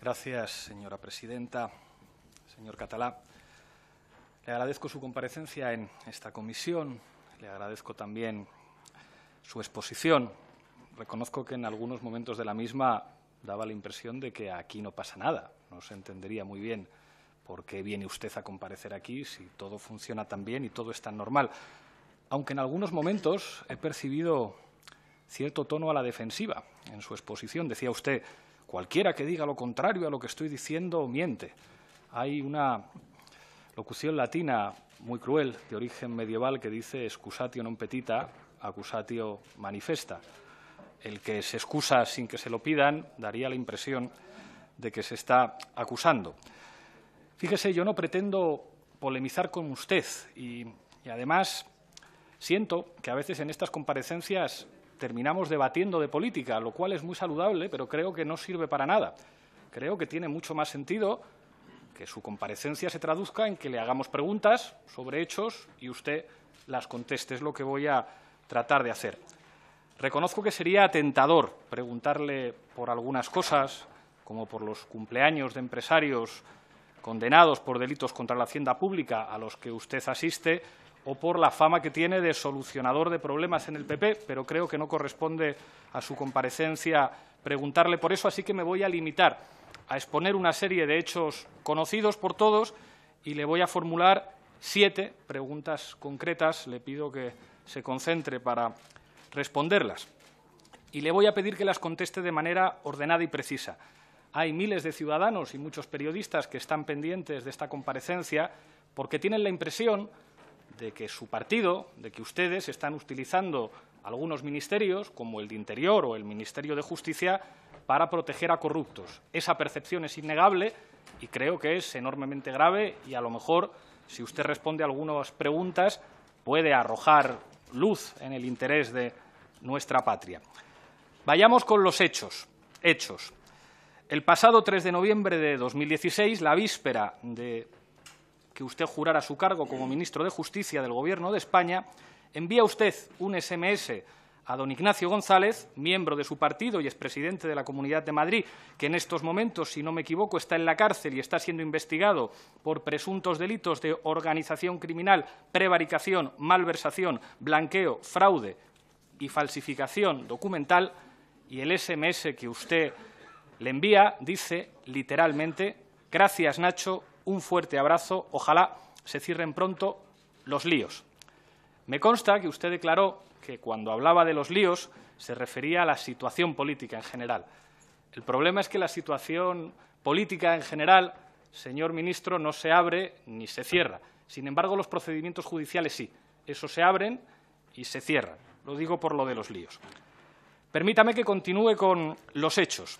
Gracias. señora presidenta. Señor Catalá, le agradezco su comparecencia en esta comisión. Le agradezco también su exposición. Reconozco que en algunos momentos de la misma daba la impresión de que aquí no pasa nada. No se entendería muy bien por qué viene usted a comparecer aquí si todo funciona tan bien y todo es tan normal. Aunque en algunos momentos he percibido cierto tono a la defensiva en su exposición. Decía usted, cualquiera que diga lo contrario a lo que estoy diciendo miente. Hay una locución latina muy cruel, de origen medieval, que dice excusatio non petita, accusatio manifesta. El que se excusa sin que se lo pidan daría la impresión de que se está acusando. Fíjese, yo no pretendo polemizar con usted y, y además siento que a veces en estas comparecencias terminamos debatiendo de política, lo cual es muy saludable, pero creo que no sirve para nada. Creo que tiene mucho más sentido que su comparecencia se traduzca en que le hagamos preguntas sobre hechos y usted las conteste. Es lo que voy a tratar de hacer. Reconozco que sería tentador preguntarle por algunas cosas, como por los cumpleaños de empresarios condenados por delitos contra la hacienda pública a los que usted asiste, o por la fama que tiene de solucionador de problemas en el PP, pero creo que no corresponde a su comparecencia preguntarle por eso, así que me voy a limitar a exponer una serie de hechos conocidos por todos y le voy a formular siete preguntas concretas. Le pido que se concentre para responderlas. Y le voy a pedir que las conteste de manera ordenada y precisa. Hay miles de ciudadanos y muchos periodistas que están pendientes de esta comparecencia porque tienen la impresión de que su partido, de que ustedes están utilizando algunos ministerios, como el de Interior o el Ministerio de Justicia, para proteger a corruptos. Esa percepción es innegable y creo que es enormemente grave y a lo mejor, si usted responde a algunas preguntas, puede arrojar luz en el interés de nuestra patria. Vayamos con los hechos. Hechos. El pasado 3 de noviembre de 2016, la víspera de que usted jurara su cargo como ministro de Justicia del Gobierno de España, envía usted un SMS a don Ignacio González, miembro de su partido y expresidente de la Comunidad de Madrid, que en estos momentos, si no me equivoco, está en la cárcel y está siendo investigado por presuntos delitos de organización criminal, prevaricación, malversación, blanqueo, fraude y falsificación documental, y el SMS que usted le envía dice literalmente «Gracias, Nacho, un fuerte abrazo. Ojalá se cierren pronto los líos. Me consta que usted declaró que cuando hablaba de los líos se refería a la situación política en general. El problema es que la situación política en general, señor ministro, no se abre ni se cierra. Sin embargo, los procedimientos judiciales sí. Eso se abren y se cierran. Lo digo por lo de los líos. Permítame que continúe con los hechos.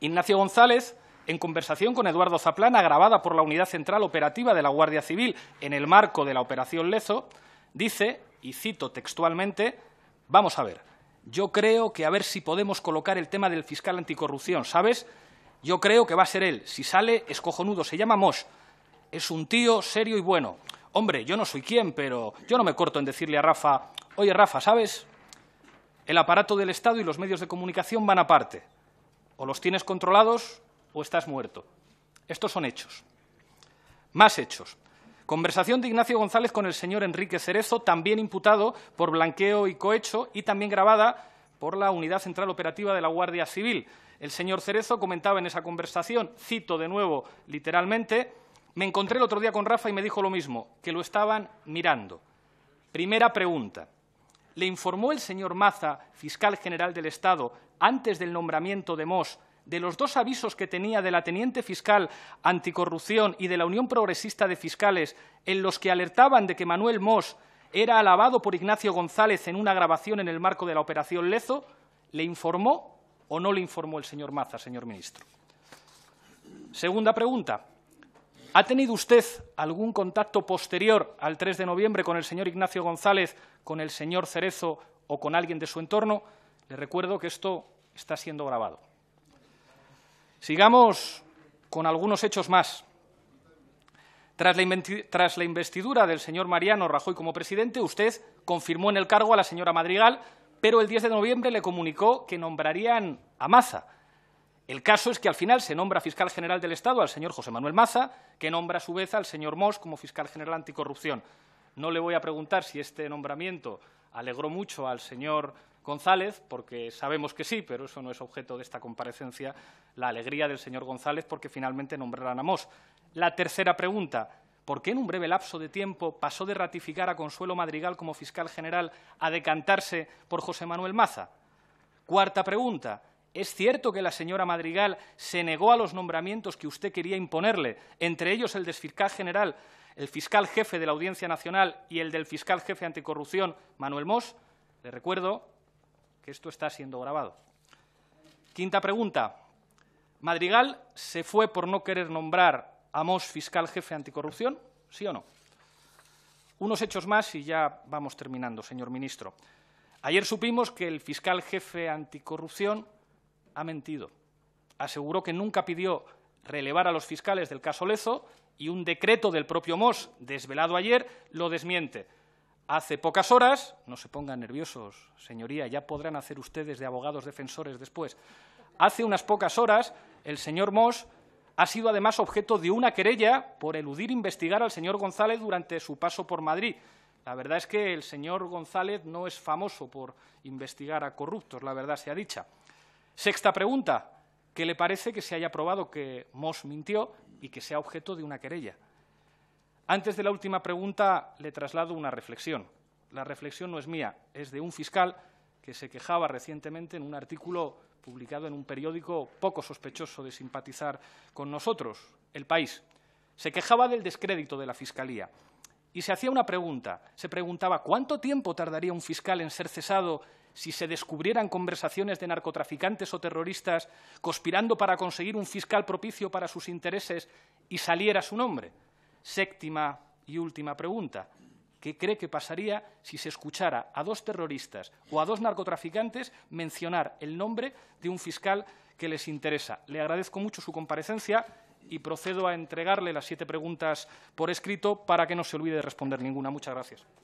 Ignacio González en conversación con Eduardo Zaplana, grabada por la Unidad Central Operativa de la Guardia Civil en el marco de la Operación Lezo, dice, y cito textualmente, vamos a ver, yo creo que a ver si podemos colocar el tema del fiscal anticorrupción, ¿sabes? Yo creo que va a ser él. Si sale, es cojonudo, se llama Mosh. Es un tío serio y bueno. Hombre, yo no soy quien, pero yo no me corto en decirle a Rafa, oye Rafa, ¿sabes? El aparato del Estado y los medios de comunicación van aparte. O los tienes controlados o estás muerto. Estos son hechos. Más hechos. Conversación de Ignacio González con el señor Enrique Cerezo, también imputado por blanqueo y cohecho y también grabada por la Unidad Central Operativa de la Guardia Civil. El señor Cerezo comentaba en esa conversación, cito de nuevo literalmente, me encontré el otro día con Rafa y me dijo lo mismo, que lo estaban mirando. Primera pregunta. ¿Le informó el señor Maza, fiscal general del Estado, antes del nombramiento de Moss, de los dos avisos que tenía de la teniente fiscal anticorrupción y de la Unión Progresista de Fiscales, en los que alertaban de que Manuel Moss era alabado por Ignacio González en una grabación en el marco de la operación Lezo, ¿le informó o no le informó el señor Maza, señor ministro? Segunda pregunta. ¿Ha tenido usted algún contacto posterior al 3 de noviembre con el señor Ignacio González, con el señor Cerezo o con alguien de su entorno? Le recuerdo que esto está siendo grabado. Sigamos con algunos hechos más. Tras la, investidura del señor Mariano Rajoy como presidente, usted confirmó en el cargo a la señora Madrigal, pero el 10 de noviembre le comunicó que nombrarían a Maza. El caso es que al final se nombra fiscal general del Estado al señor José Manuel Maza, que nombra a su vez al señor Moss como fiscal general anticorrupción. No le voy a preguntar si este nombramiento alegró mucho al señor González, porque sabemos que sí, pero eso no es objeto de esta comparecencia, la alegría del señor González porque finalmente nombrarán a Moss. La tercera pregunta, ¿por qué en un breve lapso de tiempo pasó de ratificar a Consuelo Madrigal como fiscal general a decantarse por José Manuel Maza? Cuarta pregunta, ¿Es cierto que la señora Madrigal se negó a los nombramientos que usted quería imponerle, entre ellos el desfiscal general, el fiscal jefe de la Audiencia Nacional y el del fiscal jefe anticorrupción, Manuel Moss? Le recuerdo esto está siendo grabado. Quinta pregunta. ¿Madrigal se fue por no querer nombrar a Mos fiscal jefe anticorrupción? ¿Sí o no? Unos hechos más y ya vamos terminando, señor ministro. Ayer supimos que el fiscal jefe anticorrupción ha mentido. Aseguró que nunca pidió relevar a los fiscales del caso Lezo y un decreto del propio Mos, desvelado ayer, lo desmiente hace pocas horas, no se pongan nerviosos, señoría, ya podrán hacer ustedes de abogados defensores después, hace unas pocas horas el señor Moss ha sido además objeto de una querella por eludir investigar al señor González durante su paso por Madrid. La verdad es que el señor González no es famoso por investigar a corruptos, la verdad sea dicha. Sexta pregunta, ¿qué le parece que se haya probado que Moss mintió y que sea objeto de una querella? Antes de la última pregunta, le traslado una reflexión. La reflexión no es mía, es de un fiscal que se quejaba recientemente en un artículo publicado en un periódico poco sospechoso de simpatizar con nosotros, El País. Se quejaba del descrédito de la Fiscalía y se hacía una pregunta. Se preguntaba cuánto tiempo tardaría un fiscal en ser cesado si se descubrieran conversaciones de narcotraficantes o terroristas conspirando para conseguir un fiscal propicio para sus intereses y saliera su nombre. Séptima y última pregunta. ¿Qué cree que pasaría si se escuchara a dos terroristas o a dos narcotraficantes mencionar el nombre de un fiscal que les interesa? Le agradezco mucho su comparecencia y procedo a entregarle las siete preguntas por escrito para que no se olvide de responder ninguna. Muchas gracias.